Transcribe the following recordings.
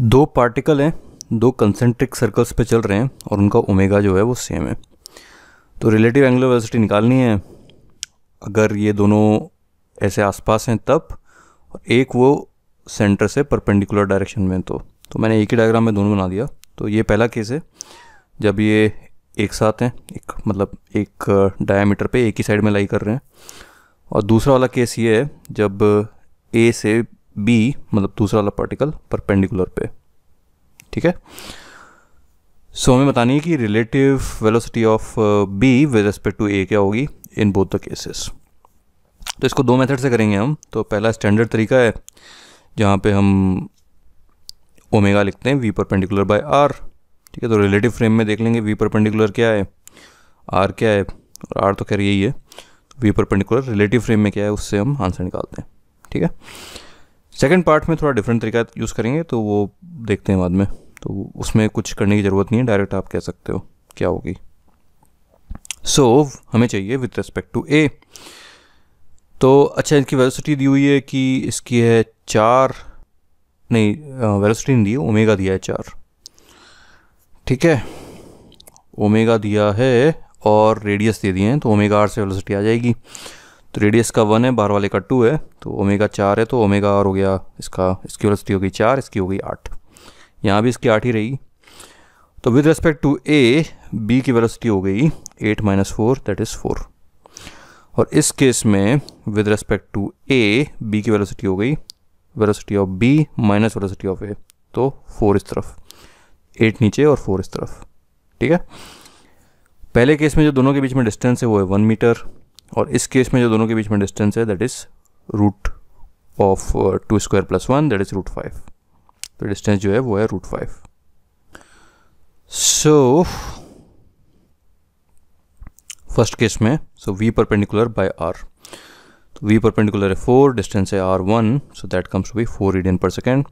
दो पार्टिकल हैं दो कंसेंट्रिक सर्कल्स पे चल रहे हैं और उनका ओमेगा जो है वो सेम है तो रिलेटिव एंगुलर वेलोसिटी निकालनी है अगर ये दोनों ऐसे आसपास हैं तब और एक वो सेंटर से परपेंडिकुलर डायरेक्शन में तो तो मैंने एक ही डायग्राम में दोनों बना दिया तो ये पहला केस है जब ये एक साथ हैं एक मतलब एक डायामीटर uh, पे एक ही साइड में लाई कर रहे हैं और दूसरा वाला केस ये है जब ए से बी मतलब दूसरा वाला पार्टिकल परपेंडिकुलर पे ठीक है सो हमें बतानी है कि relative velocity of B with respect to A क्या होगी इन बोथ द केसेस तो इसको दो मेथड से करेंगे हम तो पहला स्टैंडर्ड तरीका है जहाँ पे हम ओमेगा लिखते हैं वी परपेंडिकुलर बाय आर ठीक है तो रिलेटिव फ्रेम में देख लेंगे वी परपेंडिकुलर क्या है आर क्या है और आर तो खैर यही है वी परपेंडिकुलर रिलेटिव फ्रेम में क्या है उससे हम आंसर निकालते हैं ठीक है सेकेंड पार्ट में थोड़ा डिफरेंट तरीका यूज़ करेंगे तो वो देखते हैं बाद में तो उसमें कुछ करने की ज़रूरत नहीं है डायरेक्ट आप कह सकते हो क्या होगी सो so, हमें चाहिए विथ रेस्पेक्ट टू ए तो अच्छा इसकी वेलोसिटी दी हुई है कि इसकी है चार नहीं वेलोसिटी नहीं दी ओमेगा दिया है चार ठीक है ओमेगा दिया है और रेडियस दे दिए हैं तो ओमेगा आर से वेलोसिटी आ जाएगी तो रेडियस का वन है बाहर वाले का टू है तो ओमेगा चार है तो ओमेगा और हो गया इसका इसकी वेलोसिटी हो गई चार इसकी हो गई आठ यहाँ भी इसकी आठ ही रहेगी तो with respect to A B की वेलोसिटी हो गई eight minus four that is four और इस केस में with respect to A B की वेलोसिटी हो गई velocity of B minus velocity of A तो फोर इस तरफ एट नीचे और फोर इस तरफ ठीक है पहले केस में जो दोनों के बीच में डिस्टेंस है वो है वन मीटर और इस केस में जो दोनों के बीच में डिस्टेंस है that is root of two square plus one that is root five तो डिस्टेंस जो है वो है root five so first case में so V perpendicular by R तो वी परपेंडिकुलर है फोर डिस्टेंस है R one so that comes to be four radian per second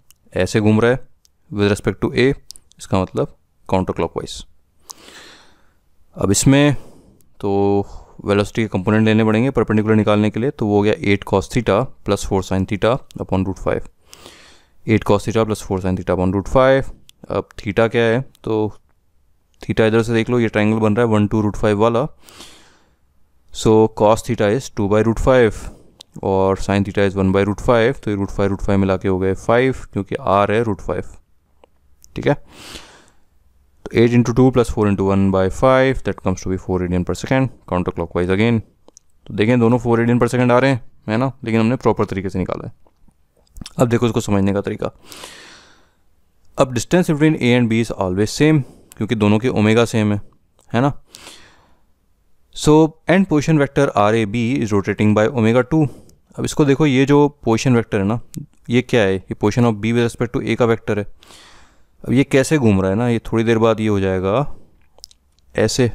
ऐसे घूम रहा है विद रेस्पेक्ट टू ए इसका मतलब काउंटर क्लॉक अब इसमें तो वेलोसिटी के कंपोनेंट लेने पड़ेंगे परपेंडिकुलर निकालने के लिए तो वो हो गया eight cos theta plus four sine theta upon root five eight cos theta plus four sine theta upon root five अब थीटा क्या है तो थीटा इधर से देख लो ये ट्राइंगल बन रहा है वन टू रूट फाइव वाला so cos theta is two by root five और sine theta is one by root five तो ये रूट फाइव रूट फाइव मिला के हो गए फाइव क्योंकि आर है रूट फाइव ठीक है 8 into 2 plus 4 into 1 by 5 that comes to be 4 radian per second counter clockwise again तो देखें दोनों 4 radian पर second आ रहे हैं है ना लेकिन हमने प्रॉपर तरीके से निकाला है अब देखो इसको समझने का तरीका अब distance between A and B is always same क्योंकि दोनों के ओमेगा सेम है है ना so and position vector R A B is rotating by omega two अब इसको देखो ये जो पोजिशन वैक्टर है ना ये क्या है ये position of B with respect to A का वैक्टर है अब ये कैसे घूम रहा है ना ये थोड़ी देर बाद ये हो जाएगा ऐसे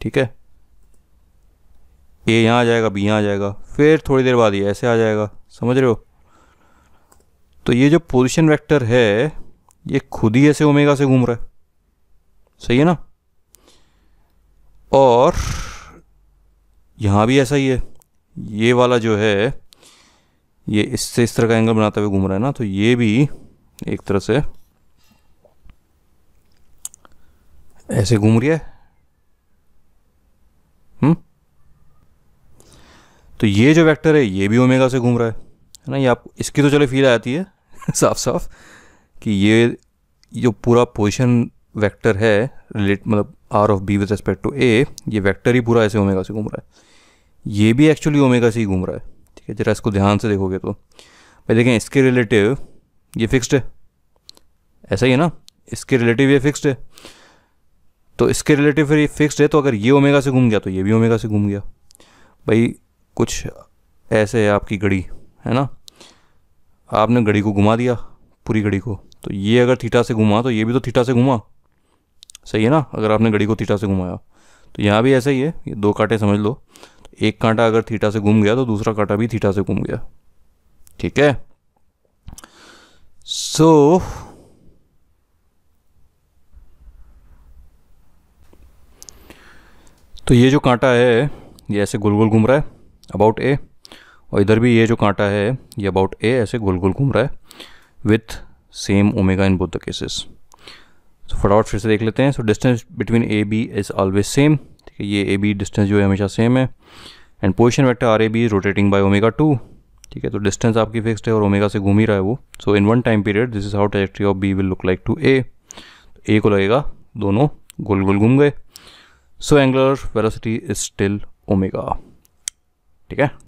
ठीक है ये यहाँ आ जाएगा बी यहाँ आ जाएगा फिर थोड़ी देर बाद ये ऐसे आ जाएगा समझ रहे हो तो ये जो पोजीशन वेक्टर है ये खुद ही ऐसे ओमेगा से घूम रहा है सही है ना और यहाँ भी ऐसा ही है ये वाला जो है ये इससे इस तरह का एंगल बनाते हुए घूम रहा है ना तो ये भी एक तरह से ऐसे घूम रही है हम्म तो ये जो वेक्टर है ये भी ओमेगा से घूम रहा है है ना ये आप इसकी तो चलो फील आती है साफ साफ कि ये जो पूरा पोजिशन वेक्टर है रिलेट मतलब R of B with respect to A ये वेक्टर ही पूरा ऐसे ओमेगा से घूम रहा है ये भी एक्चुअली ओमेगा से ही घूम रहा है ठीक है जरा इसको ध्यान से देखोगे तो भाई देखें इसके रिलेटिव ये फिक्स्ड है ऐसा ही है ना इसके रिलेटिव ये फिक्स्ड है तो इसके रिलेटिव फिर ये फिक्स है तो अगर ये ओमेगा से घूम गया तो ये भी ओमेगा से घूम गया भाई कुछ ऐसे है आपकी घड़ी है ना आपने घड़ी को घुमा दिया पूरी घड़ी को तो ये अगर थीटा से घुमा तो ये भी तो थीटा से घुमा सही है ना अगर आपने घड़ी को थीटा से घुमाया तो यहाँ भी ऐसा ही है ये दो कांटे समझ लो तो एक कांटा अगर थीटा से घूम गया तो दूसरा कांटा भी थीटा से घूम गया ठीक है सो so, तो ये जो कांटा है ये ऐसे गोल गोल घूम रहा है अबाउट ए और इधर भी ये जो कांटा है ये अबाउट ए ऐसे गोल गोल घूम रहा है with same omega in both the cases तो फटाफट फिर से देख लेते हैं so distance between A B is always same ठीक है ये ए बी डिस्टेंस जो है हमेशा सेम है and position vector R A B is rotating by omega two ठीक है तो डिस्टेंस आपकी फिक्सड है और ओमेगा से घूम ही रहा है वो so in one time period this is how trajectory of B will look like to A A को लगेगा दोनों गोल गोल घूम गए so angular velocity is still omega ठीक है